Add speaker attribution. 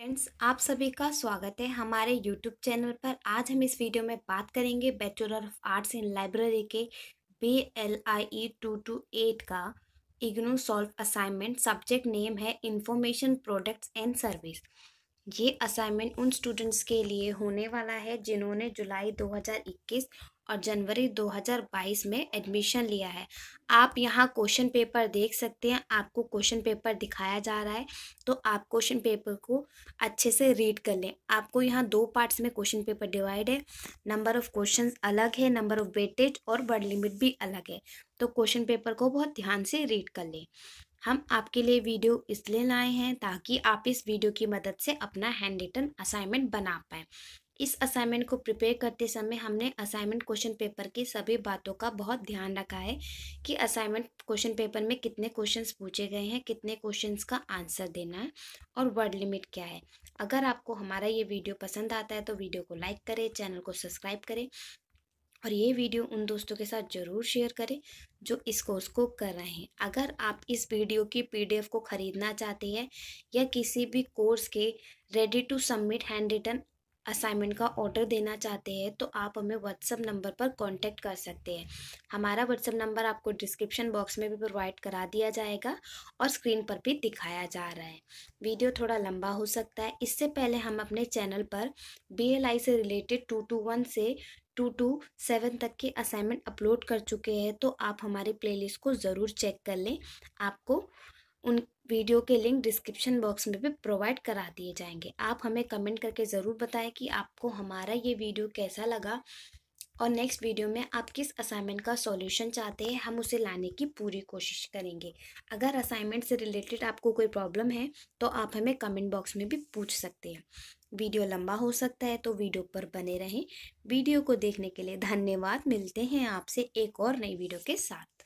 Speaker 1: friends आप सभी का स्वागत है हमारे यूट्यूब चैनल पर आज हम इस वीडियो में बात करेंगे bachelor of arts in library के B L I E two two eight का IGNOU solve assignment subject name है इंफॉर्मेशन प्रोडक्ट्स एंड सर्विस ये असाइनमेंट उन स्टूडेंट्स के लिए होने वाला है जिन्होंने जुलाई दो और जनवरी 2022 में एडमिशन लिया है आप यहाँ क्वेश्चन पेपर देख सकते हैं आपको क्वेश्चन पेपर दिखाया जा रहा है तो आप क्वेश्चन पेपर को अच्छे से रीड कर लें आपको यहाँ दो पार्ट्स में क्वेश्चन पेपर डिवाइड है नंबर ऑफ़ क्वेश्चन अलग है नंबर ऑफ़ वेटेज और वर्ड लिमिट भी अलग है तो क्वेश्चन पेपर को बहुत ध्यान से रीड कर लें हम आपके लिए वीडियो इसलिए लाए हैं ताकि आप इस वीडियो की मदद से अपना हैंड रिटन असाइनमेंट बना पाएँ इस असाइनमेंट को प्रिपेयर करते समय हमने असाइनमेंट क्वेश्चन पेपर की सभी बातों का बहुत ध्यान रखा है कि असाइनमेंट क्वेश्चन पेपर में कितने क्वेश्चंस पूछे गए हैं कितने क्वेश्चंस का आंसर देना है और वर्ड लिमिट क्या है अगर आपको हमारा ये वीडियो पसंद आता है तो वीडियो को लाइक करें चैनल को सब्सक्राइब करें और ये वीडियो उन दोस्तों के साथ ज़रूर शेयर करें जो इस कोर्स को कर रहे हैं अगर आप इस वीडियो की पीडीएफ को ख़रीदना चाहते हैं या किसी भी कोर्स के ready to submit hand written assignment का ऑर्डर देना चाहते हैं तो आप हमें व्हाट्सअप नंबर पर कांटेक्ट कर सकते हैं हमारा व्हाट्सअप नंबर आपको डिस्क्रिप्शन बॉक्स में भी प्रोवाइड करा दिया जाएगा और स्क्रीन पर भी दिखाया जा रहा है वीडियो थोड़ा लंबा हो सकता है इससे पहले हम अपने चैनल पर बी से रिलेटेड टू टू वन से टू टू सेवन तक के असाइनमेंट अपलोड कर चुके हैं तो आप हमारी प्लेलिस्ट को ज़रूर चेक कर लें आपको उन वीडियो के लिंक डिस्क्रिप्शन बॉक्स में भी प्रोवाइड करा दिए जाएंगे आप हमें कमेंट करके ज़रूर बताएं कि आपको हमारा ये वीडियो कैसा लगा और नेक्स्ट वीडियो में आप किस असाइनमेंट का सॉल्यूशन चाहते हैं हम उसे लाने की पूरी कोशिश करेंगे अगर असाइनमेंट से रिलेटेड आपको कोई प्रॉब्लम है तो आप हमें कमेंट बॉक्स में भी पूछ सकते हैं वीडियो लंबा हो सकता है तो वीडियो पर बने रहें वीडियो को देखने के लिए धन्यवाद मिलते हैं आपसे एक और नई वीडियो के साथ